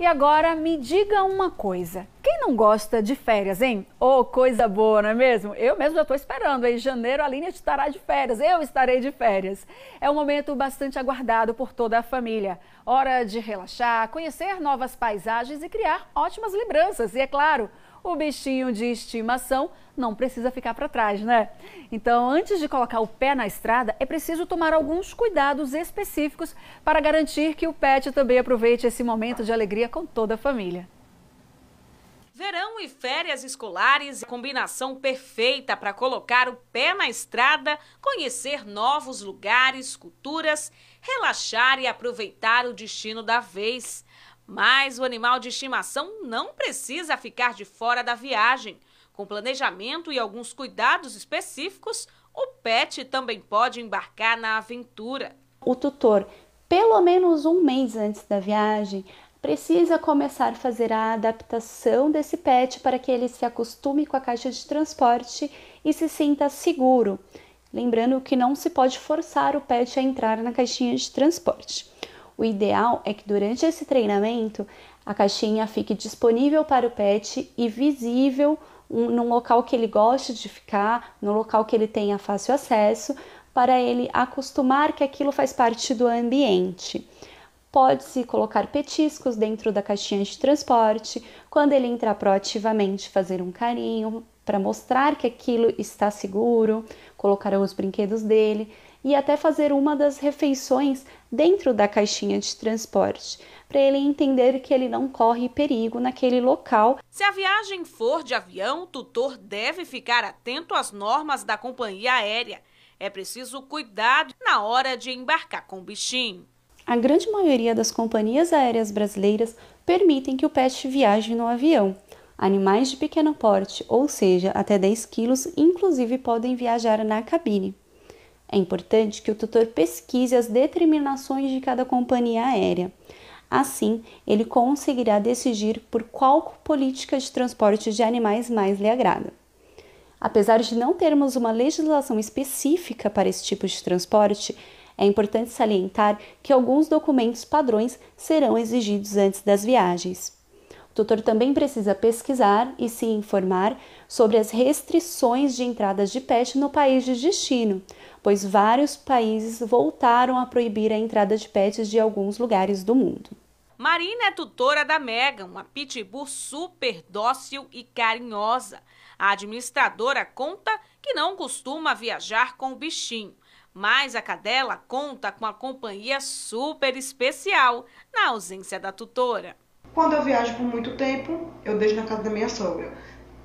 E agora me diga uma coisa. Quem não gosta de férias, hein? Oh, coisa boa, não é mesmo? Eu mesmo já estou esperando. Em janeiro a linha estará de férias. Eu estarei de férias. É um momento bastante aguardado por toda a família. Hora de relaxar, conhecer novas paisagens e criar ótimas lembranças. E é claro, o bichinho de estimação não precisa ficar para trás, né? Então, antes de colocar o pé na estrada, é preciso tomar alguns cuidados específicos para garantir que o pet também aproveite esse momento de alegria com toda a família. Verão e férias escolares, é combinação perfeita para colocar o pé na estrada, conhecer novos lugares, culturas, relaxar e aproveitar o destino da vez. Mas o animal de estimação não precisa ficar de fora da viagem. Com planejamento e alguns cuidados específicos, o pet também pode embarcar na aventura. O tutor, pelo menos um mês antes da viagem, precisa começar a fazer a adaptação desse pet para que ele se acostume com a caixa de transporte e se sinta seguro. Lembrando que não se pode forçar o pet a entrar na caixinha de transporte. O ideal é que durante esse treinamento a caixinha fique disponível para o pet e visível um, num local que ele goste de ficar, no local que ele tenha fácil acesso, para ele acostumar que aquilo faz parte do ambiente. Pode-se colocar petiscos dentro da caixinha de transporte, quando ele entrar proativamente, fazer um carinho, para mostrar que aquilo está seguro, colocarão os brinquedos dele e até fazer uma das refeições dentro da caixinha de transporte, para ele entender que ele não corre perigo naquele local. Se a viagem for de avião, o tutor deve ficar atento às normas da companhia aérea. É preciso cuidado na hora de embarcar com o bichinho. A grande maioria das companhias aéreas brasileiras permitem que o pet viaje no avião. Animais de pequeno porte, ou seja, até 10 quilos, inclusive podem viajar na cabine. É importante que o tutor pesquise as determinações de cada companhia aérea. Assim, ele conseguirá decidir por qual política de transporte de animais mais lhe agrada. Apesar de não termos uma legislação específica para esse tipo de transporte, é importante salientar que alguns documentos padrões serão exigidos antes das viagens tutor também precisa pesquisar e se informar sobre as restrições de entradas de pet no país de destino, pois vários países voltaram a proibir a entrada de pets de alguns lugares do mundo. Marina é tutora da Megan, uma pitbull super dócil e carinhosa. A administradora conta que não costuma viajar com o bichinho, mas a cadela conta com a companhia super especial na ausência da tutora. Quando eu viajo por muito tempo, eu deixo na casa da minha sogra.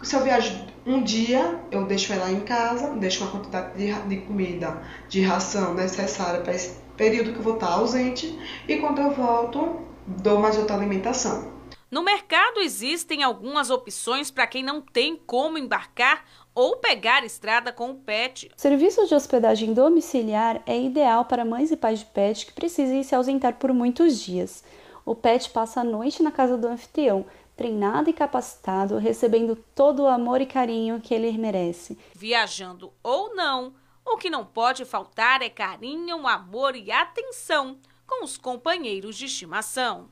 Se eu viajo um dia, eu deixo ela em casa, deixo uma quantidade de, de comida, de ração necessária para esse período que eu vou estar ausente. E quando eu volto, dou mais outra alimentação. No mercado existem algumas opções para quem não tem como embarcar ou pegar estrada com o pet. serviço de hospedagem domiciliar é ideal para mães e pais de pet que precisem se ausentar por muitos dias o pet passa a noite na casa do anfitrião, treinado e capacitado, recebendo todo o amor e carinho que ele merece. Viajando ou não, o que não pode faltar é carinho, amor e atenção com os companheiros de estimação.